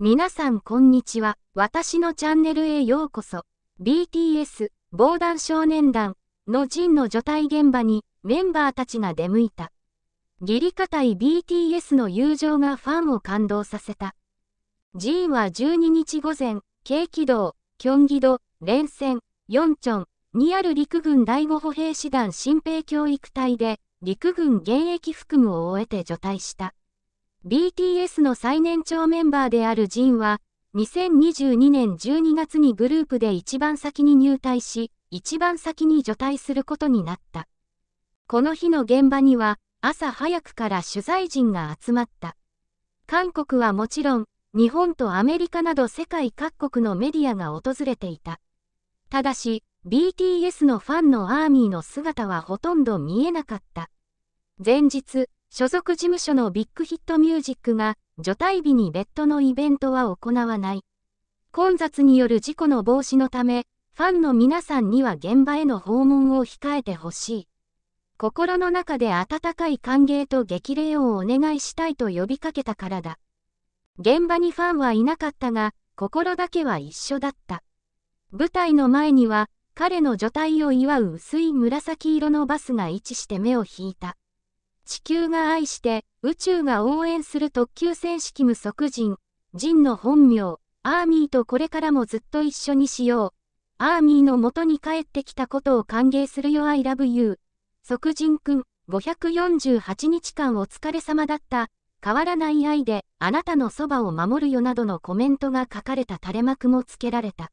皆さんこんにちは。私のチャンネルへようこそ。BTS 防弾少年団の陣の除隊現場にメンバーたちが出向いた。義理カい BTS の友情がファンを感動させた。ジーンは12日午前、軽畿道、キョンギド、連戦、ヨンチョンにある陸軍第5歩兵師団新兵教育隊で陸軍現役服務を終えて除隊した。BTS の最年長メンバーであるジンは、2022年12月にグループで一番先に入隊し、一番先に除隊することになった。この日の現場には、朝早くから取材陣が集まった。韓国はもちろん、日本とアメリカなど世界各国のメディアが訪れていた。ただし、BTS のファンのアーミーの姿はほとんど見えなかった。前日、所属事務所のビッグヒットミュージックが、除隊日に別途のイベントは行わない。混雑による事故の防止のため、ファンの皆さんには現場への訪問を控えてほしい。心の中で温かい歓迎と激励をお願いしたいと呼びかけたからだ。現場にファンはいなかったが、心だけは一緒だった。舞台の前には、彼の除隊を祝う薄い紫色のバスが位置して目を引いた。地球が愛して、宇宙が応援する特急戦士キム・即人、ジン、の本名、アーミーとこれからもずっと一緒にしよう。アーミーの元に帰ってきたことを歓迎するよ I love you。即人くん、548日間お疲れ様だった。変わらない愛で、あなたのそばを守るよなどのコメントが書かれた垂れ幕もつけられた。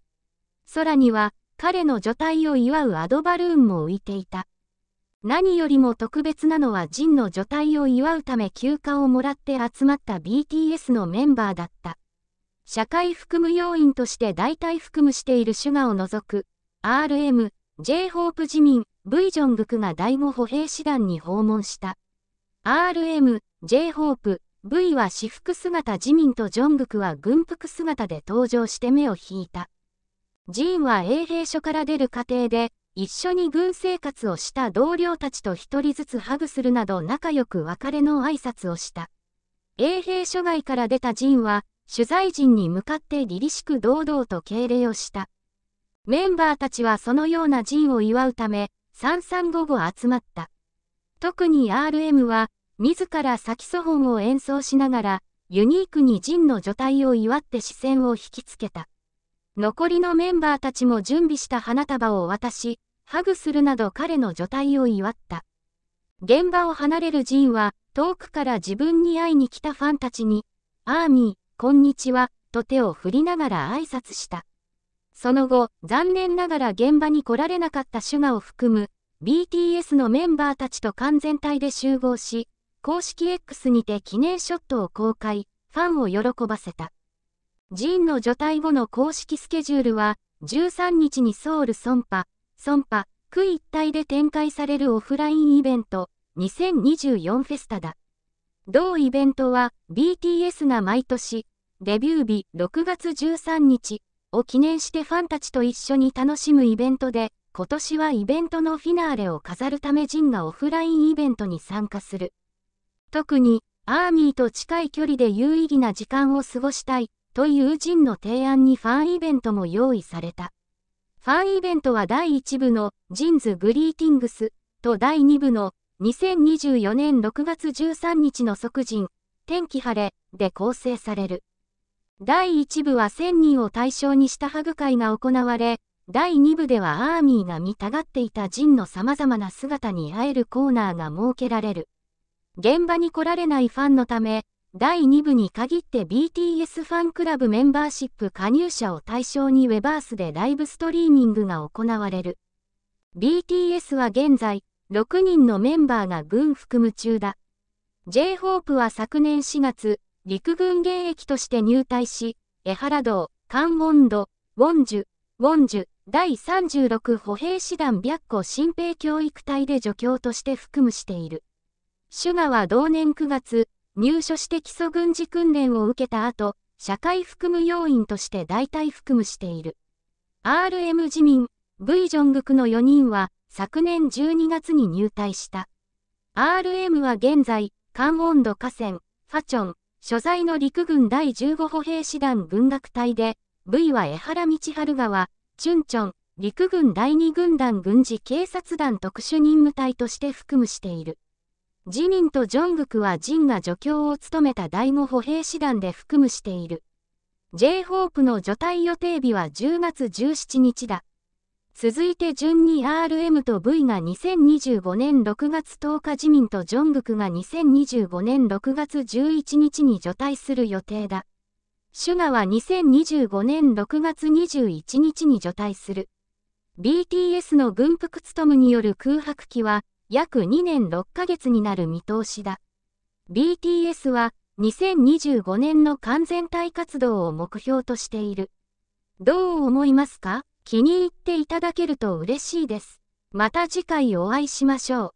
空には、彼の除隊を祝うアドバルーンも浮いていた。何よりも特別なのはジンの除隊を祝うため休暇をもらって集まった BTS のメンバーだった。社会服務要員として代替服務しているシュガを除く、RM、J-Hope 自民、V ジョングクが第5歩兵師団に訪問した。RM、J-Hope、V は私服姿自民とジョングクは軍服姿で登場して目を引いた。ジンは衛兵所から出る過程で、一緒に軍生活をした同僚たちと一人ずつハグするなど仲良く別れの挨拶をした。衛兵諸外から出た陣は、取材陣に向かって凛々しく堂々と敬礼をした。メンバーたちはそのような陣を祝うため、三三五五集まった。特に RM は、自らサキソフォンを演奏しながら、ユニークにンの除隊を祝って視線を引きつけた。残りのメンバーたちも準備した花束を渡し、ハグするなど彼の除隊を祝った。現場を離れるジンは、遠くから自分に会いに来たファンたちに、アーミー、こんにちは、と手を振りながら挨拶した。その後、残念ながら現場に来られなかったシュガを含む、BTS のメンバーたちと完全体で集合し、公式 X にて記念ショットを公開、ファンを喜ばせた。ジーンの除隊後の公式スケジュールは、13日にソウルソンパ、ソンパ、区一帯で展開されるオフラインイベント、2024フェスタだ。同イベントは、BTS が毎年、デビュー日6月13日を記念してファンたちと一緒に楽しむイベントで、今年はイベントのフィナーレを飾るためジンがオフラインイベントに参加する。特に、アーミーと近い距離で有意義な時間を過ごしたいというジンの提案にファンイベントも用意された。ファンイベントは第1部のジンズグリーティングスと第2部の2024年6月13日の即人天気晴れで構成される。第1部は1000人を対象にしたハグ会が行われ、第2部ではアーミーが見たがっていたジンの様々な姿に会えるコーナーが設けられる。現場に来られないファンのため、第2部に限って BTS ファンクラブメンバーシップ加入者を対象にウェバースでライブストリーミングが行われる。BTS は現在、6人のメンバーが軍服務中だ。J-HOPE は昨年4月、陸軍現役として入隊し、江原道、関ンド、ウォンジュ、ウォンジュ、第36歩兵師団白虎新兵教育隊で助教として服務している。シュガは同年9月、入所して基礎軍事訓練を受けた後、社会服務要員として代替服務している。RM 自民、V ジョングクの4人は昨年12月に入隊した。RM は現在、関温度河川、ファチョン、所在の陸軍第15歩兵師団軍楽隊で、V は江原道春川、チュンチョン、陸軍第2軍団軍事警察団特殊任務隊として服務している。ジ民ンとジョングクはジンが助教を務めた第5歩兵師団で服務している。J-HOPE の除隊予定日は10月17日だ。続いて順に RM と V が2025年6月10日自民とジョングクが2025年6月11日に除隊する予定だ。シュガは2025年6月21日に除隊する。BTS の軍服務による空白期は約2年6ヶ月になる見通しだ。BTS は2025年の完全体活動を目標としている。どう思いますか気に入っていただけると嬉しいです。また次回お会いしましょう。